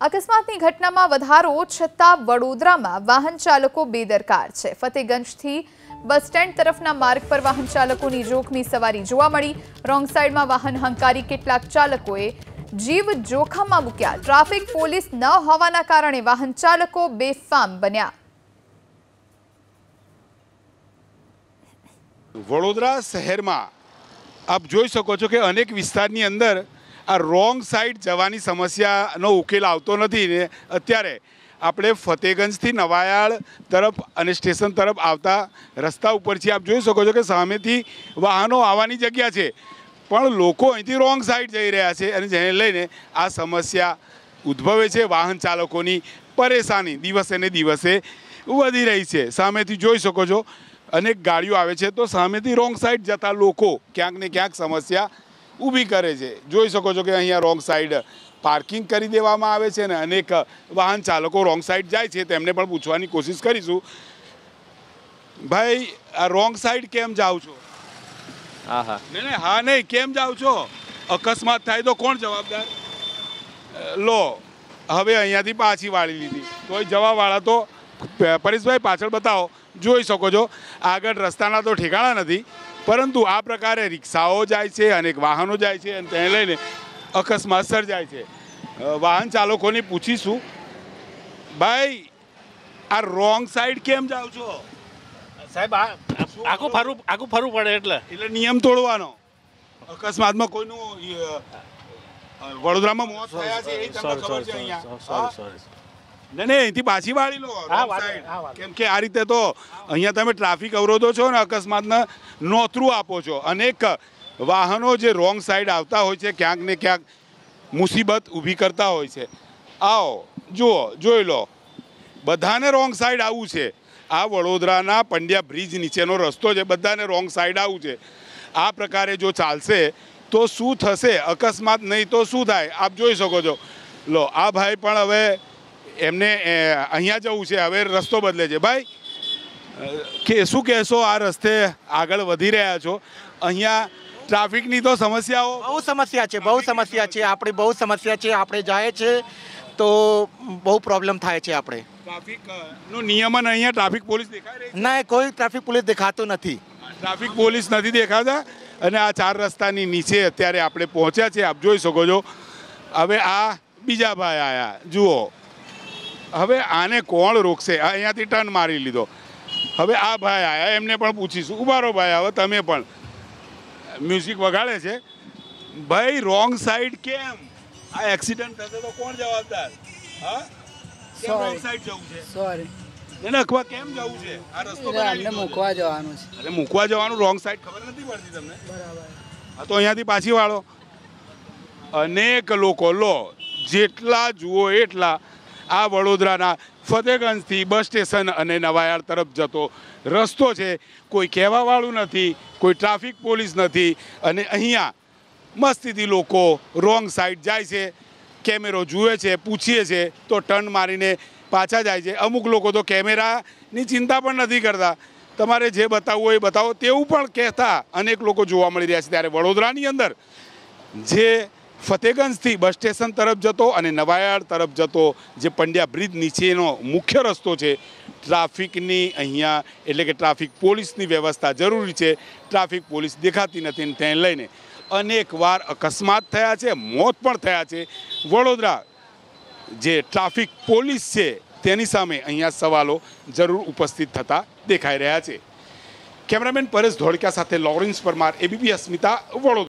અકસ્માતની ઘટનામાં વધારો છતાં વડોદરામાં વાહન ચાલકો બેદરકાર છે ફતેગંજથી બસ સ્ટેન્ડ તરફના માર્ગ પર વાહન ચાલકોની જોખમી સવારી જોવા મળી રોંગ સાઈડમાં વાહન હંકારી કેટલાક ચાલકોએ જીવ જોખમમાં મૂક્યા ટ્રાફિક પોલીસ ન હોવાના કારણે વાહન ચાલકો બેફામ બન્યા વડોદરા શહેરમાં આપ જોઈ શકો છો કે અનેક વિસ્તારની અંદર આ રોંગ સાઈડ જવાની સમસ્યાનો ઉકેલ આવતો નથી ને અત્યારે આપણે ફતેગંજથી નવાયાળ તરફ અને સ્ટેશન તરફ આવતા રસ્તા ઉપરથી આપ જોઈ શકો છો કે સામેથી વાહનો આવવાની જગ્યા છે પણ લોકો અહીંથી રોંગ સાઈડ જઈ રહ્યા છે અને જેને લઈને આ સમસ્યા ઉદ્ભવે છે વાહન ચાલકોની પરેશાની દિવસે ને દિવસે વધી રહી છે સામેથી જોઈ શકો છો અનેક ગાડીઓ આવે છે તો સામેથી રોંગ સાઈડ જતા લોકો ક્યાંક ને ક્યાંક સમસ્યા ઊભી કરે છે જોઈ શકો છો કે અહીંયા રોંગ સાઈડ પાર્કિંગ કરી દેવામાં આવે છે અને અનેક વાહન ચાલકો રોંગ સાઈડ જાય છે તેમને પણ પૂછવાની કોશિશ કરીશું ભાઈ આ રોંગ સાઈડ કેમ જાઓ છો હા હા નહીં હા નહીં કેમ જાઓ છો અકસ્માત થાય તો કોણ જવાબદાર લો હવે અહીંયાથી પાછી વાળી લીધી કોઈ જવાવાળા તો પરેશભાઈ પાછળ બતાવો જોઈ શકો છો આગળ રસ્તાના તો ઠેકાણા નથી પરંતુ આ પ્રકારે રિક્ષાઓ જાય છે અનેક વાહનો જાય છે અને તેને લઈને અકસ્માત સર્જાય છે વાહન ચાલકોને પૂછીશું ભાઈ આ રોંગ સાઈડ કેમ જાવ છો સાહેબ આખું ફરવું આખું ફરવું પડે એટલે એટલે નિયમ તોડવાનો અકસ્માતમાં કોઈનું વડોદરામાં મોત થયા છે નહીં અહીંથી પાછી વાળી લો કેમ કે આ રીતે તો અહીંયા તમે ટ્રાફિક અવરોધો છો ને અકસ્માતને નોતરું આપો છો અનેક વાહનો જે રોંગ સાઈડ આવતા હોય છે ક્યાંક ને ક્યાંક મુસીબત ઊભી કરતા હોય છે આવો જુઓ જોઈ લો બધાને રોંગ સાઈડ આવવું છે આ વડોદરાના પંડ્યા બ્રિજ નીચેનો રસ્તો છે બધાને રોંગ સાઈડ આવવું છે આ પ્રકારે જો ચાલશે તો શું થશે અકસ્માત નહીં તો શું થાય આપ જોઈ શકો છો લો આ ભાઈ પણ હવે એમને અહીંયા જવું છે હવે રસ્તો બદલે છે ભાઈ કે શું કહેશો આ રસ્તે આગળ વધી રહ્યા છો અહીંયા ટ્રાફિકની તો સમસ્યાઓ બહુ સમસ્યા છે બહુ સમસ્યા છે આપણે બહુ સમસ્યા છે આપણે જાય છે તો બહુ પ્રોબ્લેમ થાય છે આપણે ટ્રાફિકનું નિયમન અહીંયા ટ્રાફિક પોલીસ દેખાય રહી ના કોઈ ટ્રાફિક પોલીસ દેખાતો નથી ટ્રાફિક પોલીસ નથી દેખાતા અને આ ચાર રસ્તાની નીચે અત્યારે આપણે પહોંચ્યા છે આપ જોઈ શકો છો હવે આ બીજા ભાઈ આયા જુઓ હવે આને કોણ રોકશે આ અહીંયાથી ટર્ન મારી લીધો હવે આ ભાઈ આયા એમને પણ પૂછીશું ઉભારો ભાઈ હવે તમે પણ મ્યુઝિક વગાડે છે ભાઈ રોંગ સાઈડ કેમ આ એક્સિડન્ટ થશે તો કોણ જવાબદાર જવું સોરી એને કેમ જવું છે આ રસ્તો એટલે મૂકવા જવાનું મૂકવા જવાનું રોંગ સાઈડ નથી અહીંયાથી પાછી અનેક લોકો લો જેટલા જુઓ એટલા આ વડોદરાના ફતેગંજથી બસ સ્ટેશન અને નવાયાર તરફ જતો રસ્તો છે કોઈ કહેવાવાળું નથી કોઈ ટ્રાફિક પોલીસ નથી અને અહીંયા મસ્તીથી લોકો રોંગ સાઈડ જાય છે કેમેરો જુએ છે પૂછીએ છે તો ટર્ન મારીને પાછા જાય છે અમુક લોકો તો કેમેરાની ચિંતા પણ નથી કરતા તમારે જે બતાવવું હોય એ બતાવો તેવું પણ કહેતા અનેક લોકો જોવા મળી રહ્યા છે ત્યારે વડોદરાની અંદર જે ફતેગંજ થી બસ સ્ટેશન તરફ જતો અને નવાયાડ તરફ જતો જે પંડ્યા બ્રીજ નીચેનો મુખ્ય રસ્તો છે ટ્રાફિકની અહીંયા એટલે કે ટ્રાફિક પોલીસ ની વ્યવસ્થા જરૂરી છે ટ્રાફિક પોલીસ દેખાતી નથી ને ત્યાં લઈને અનેક વાર અકસ્માત થયા છે મોત પણ થયા છે વડોદરા જે ટ્રાફિક પોલીસ છે તેની સામે અહીંયા સવાલો જરૂર ઉપસ્થિત હતા દેખાઈ રહ્યા છે કેમેરામેન પરેશ ઢોળકિયા સાથે લોરેન્સ પરમાર એબીબીએસ સ્મિતા વડોદરા